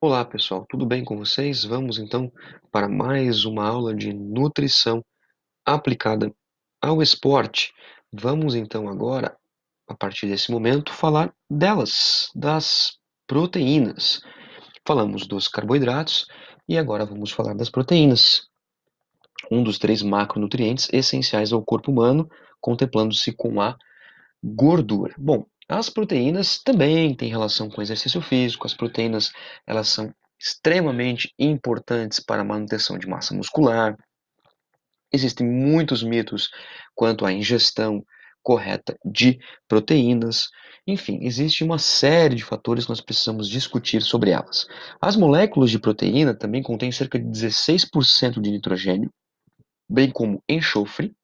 Olá, pessoal, tudo bem com vocês? Vamos então para mais uma aula de nutrição aplicada ao esporte. Vamos então agora, a partir desse momento, falar delas, das proteínas. Falamos dos carboidratos e agora vamos falar das proteínas. Um dos três macronutrientes essenciais ao corpo humano, contemplando-se com a gordura. Bom, as proteínas também têm relação com exercício físico. As proteínas elas são extremamente importantes para a manutenção de massa muscular. Existem muitos mitos quanto à ingestão correta de proteínas. Enfim, existe uma série de fatores que nós precisamos discutir sobre elas. As moléculas de proteína também contêm cerca de 16% de nitrogênio, bem como enxofre,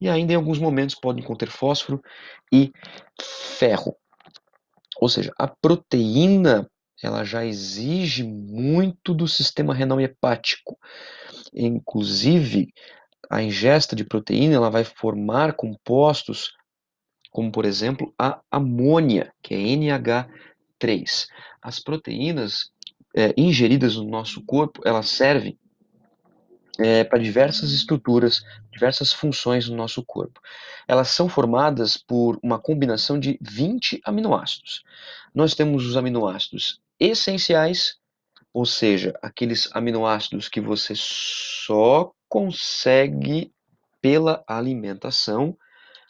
e ainda em alguns momentos podem conter fósforo e ferro. Ou seja, a proteína ela já exige muito do sistema renal e hepático. Inclusive, a ingesta de proteína ela vai formar compostos como, por exemplo, a amônia, que é NH3. As proteínas é, ingeridas no nosso corpo, elas servem é, para diversas estruturas, diversas funções no nosso corpo. Elas são formadas por uma combinação de 20 aminoácidos. Nós temos os aminoácidos essenciais, ou seja, aqueles aminoácidos que você só consegue pela alimentação.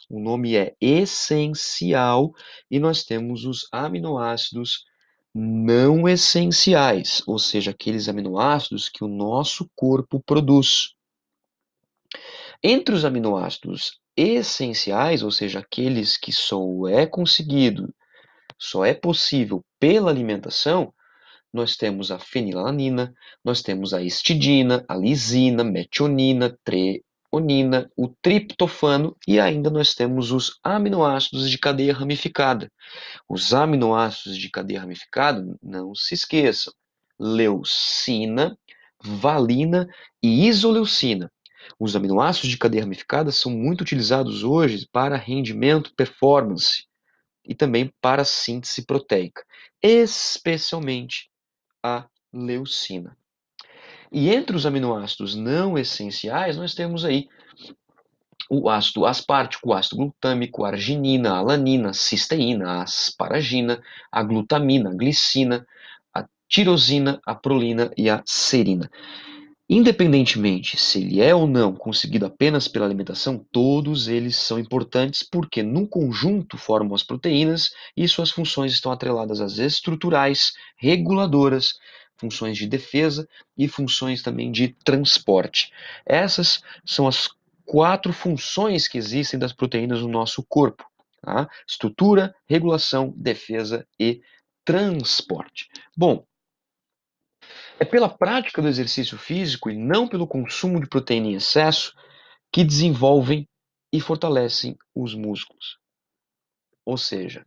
O nome é essencial e nós temos os aminoácidos não essenciais, ou seja, aqueles aminoácidos que o nosso corpo produz. Entre os aminoácidos essenciais, ou seja, aqueles que só é conseguido, só é possível pela alimentação, nós temos a fenilalanina, nós temos a histidina, a lisina, metionina, tre onina, o triptofano e ainda nós temos os aminoácidos de cadeia ramificada. Os aminoácidos de cadeia ramificada, não se esqueçam, leucina, valina e isoleucina. Os aminoácidos de cadeia ramificada são muito utilizados hoje para rendimento, performance e também para síntese proteica, especialmente a leucina. E entre os aminoácidos não essenciais, nós temos aí o ácido aspartico, o ácido glutâmico, a arginina, a alanina, a cisteína, a asparagina, a glutamina, a glicina, a tirosina, a prolina e a serina. Independentemente se ele é ou não conseguido apenas pela alimentação, todos eles são importantes porque, no conjunto, formam as proteínas e suas funções estão atreladas às estruturais, reguladoras funções de defesa e funções também de transporte. Essas são as quatro funções que existem das proteínas no nosso corpo: tá? estrutura, regulação, defesa e transporte. Bom, é pela prática do exercício físico e não pelo consumo de proteína em excesso que desenvolvem e fortalecem os músculos. Ou seja,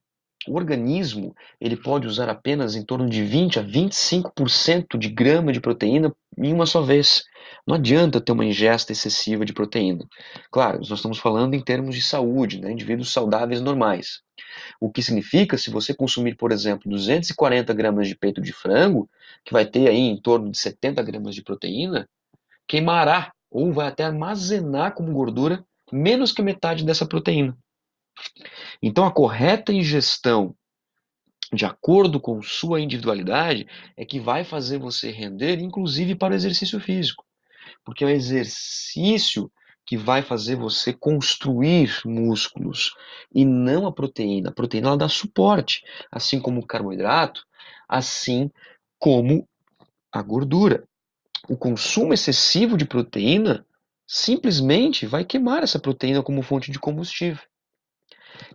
o organismo ele pode usar apenas em torno de 20 a 25% de grama de proteína em uma só vez. Não adianta ter uma ingesta excessiva de proteína. Claro, nós estamos falando em termos de saúde, né? indivíduos saudáveis normais. O que significa, se você consumir, por exemplo, 240 gramas de peito de frango, que vai ter aí em torno de 70 gramas de proteína, queimará ou vai até armazenar como gordura menos que metade dessa proteína. Então, a correta ingestão, de acordo com sua individualidade, é que vai fazer você render, inclusive para o exercício físico. Porque é um exercício que vai fazer você construir músculos e não a proteína. A proteína ela dá suporte, assim como o carboidrato, assim como a gordura. O consumo excessivo de proteína simplesmente vai queimar essa proteína como fonte de combustível.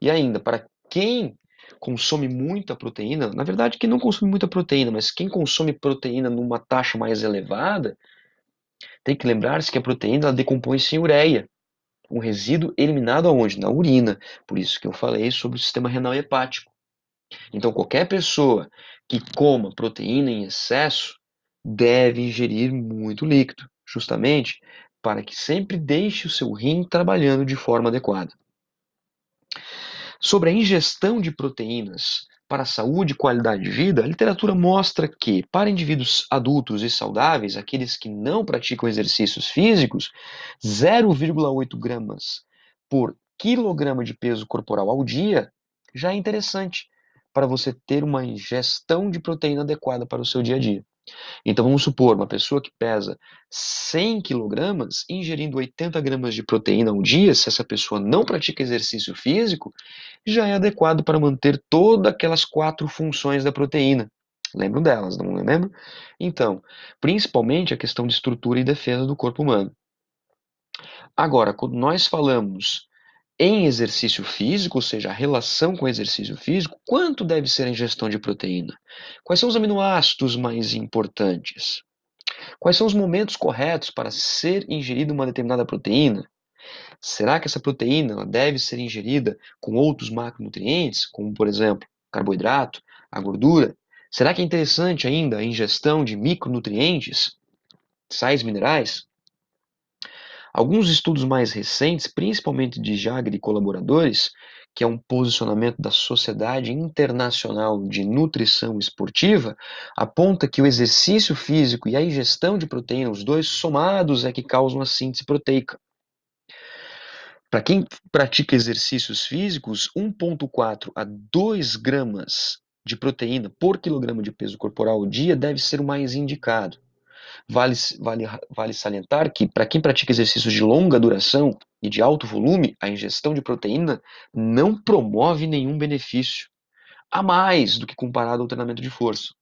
E ainda, para quem consome muita proteína, na verdade, quem não consome muita proteína, mas quem consome proteína numa taxa mais elevada, tem que lembrar-se que a proteína decompõe-se em ureia, um resíduo eliminado aonde? Na urina. Por isso que eu falei sobre o sistema renal hepático. Então, qualquer pessoa que coma proteína em excesso deve ingerir muito líquido, justamente para que sempre deixe o seu rim trabalhando de forma adequada. Sobre a ingestão de proteínas para a saúde e qualidade de vida, a literatura mostra que, para indivíduos adultos e saudáveis, aqueles que não praticam exercícios físicos, 0,8 gramas por quilograma de peso corporal ao dia já é interessante para você ter uma ingestão de proteína adequada para o seu dia a dia. Então vamos supor, uma pessoa que pesa 100 quilogramas, ingerindo 80 gramas de proteína ao dia, se essa pessoa não pratica exercício físico, já é adequado para manter todas aquelas quatro funções da proteína. Lembro delas, não lembro? Então, principalmente a questão de estrutura e defesa do corpo humano. Agora, quando nós falamos em exercício físico, ou seja, a relação com exercício físico, quanto deve ser a ingestão de proteína? Quais são os aminoácidos mais importantes? Quais são os momentos corretos para ser ingerida uma determinada proteína? Será que essa proteína deve ser ingerida com outros macronutrientes, como por exemplo, carboidrato, a gordura? Será que é interessante ainda a ingestão de micronutrientes, sais minerais? Alguns estudos mais recentes, principalmente de Jagre e colaboradores, que é um posicionamento da Sociedade Internacional de Nutrição Esportiva, aponta que o exercício físico e a ingestão de proteína, os dois somados, é que causam a síntese proteica. Para quem pratica exercícios físicos, 1,4 a 2 gramas de proteína por quilograma de peso corporal ao dia deve ser o mais indicado. Vale, vale, vale salientar que, para quem pratica exercícios de longa duração e de alto volume, a ingestão de proteína não promove nenhum benefício, a mais do que comparado ao treinamento de força.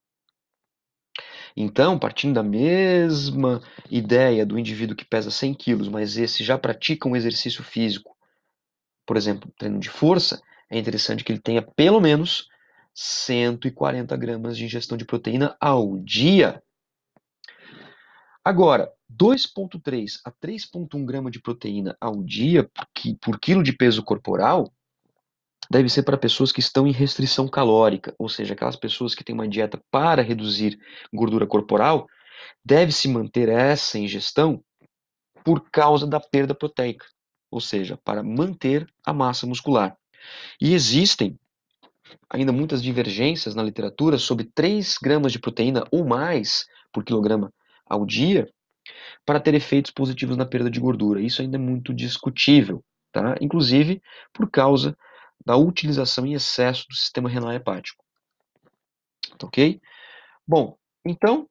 Então, partindo da mesma ideia do indivíduo que pesa 100 quilos, mas esse já pratica um exercício físico, por exemplo, treino de força, é interessante que ele tenha pelo menos 140 gramas de ingestão de proteína ao dia Agora, 2,3 a 3,1 grama de proteína ao dia por quilo de peso corporal deve ser para pessoas que estão em restrição calórica, ou seja, aquelas pessoas que têm uma dieta para reduzir gordura corporal, deve-se manter essa ingestão por causa da perda proteica, ou seja, para manter a massa muscular. E existem ainda muitas divergências na literatura sobre 3 gramas de proteína ou mais por quilograma ao dia para ter efeitos positivos na perda de gordura. Isso ainda é muito discutível, tá? Inclusive por causa da utilização em excesso do sistema renal hepático. Tá ok? Bom, então,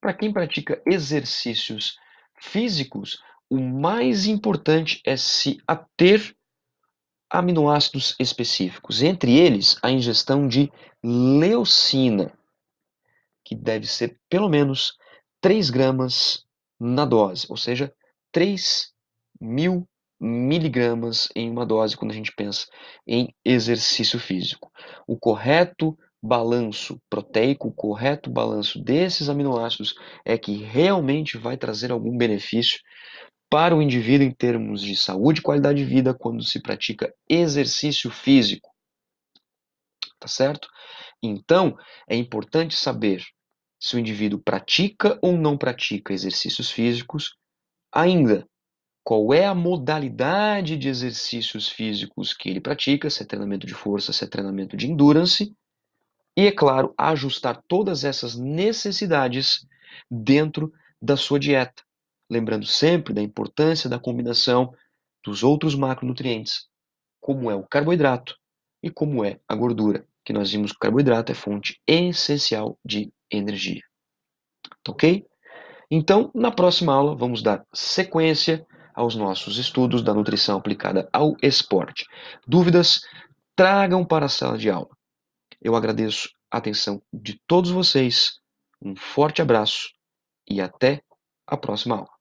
para quem pratica exercícios físicos, o mais importante é se ater a aminoácidos específicos, entre eles a ingestão de leucina, que deve ser pelo menos 3 gramas na dose, ou seja, 3 mil miligramas em uma dose quando a gente pensa em exercício físico. O correto balanço proteico, o correto balanço desses aminoácidos é que realmente vai trazer algum benefício para o indivíduo em termos de saúde e qualidade de vida quando se pratica exercício físico. Tá certo? Então, é importante saber se o indivíduo pratica ou não pratica exercícios físicos, ainda qual é a modalidade de exercícios físicos que ele pratica, se é treinamento de força, se é treinamento de endurance, e, é claro, ajustar todas essas necessidades dentro da sua dieta, lembrando sempre da importância da combinação dos outros macronutrientes, como é o carboidrato e como é a gordura, que nós vimos que o carboidrato é fonte essencial de energia. Tá ok? Então, na próxima aula, vamos dar sequência aos nossos estudos da nutrição aplicada ao esporte. Dúvidas, tragam para a sala de aula. Eu agradeço a atenção de todos vocês, um forte abraço e até a próxima aula.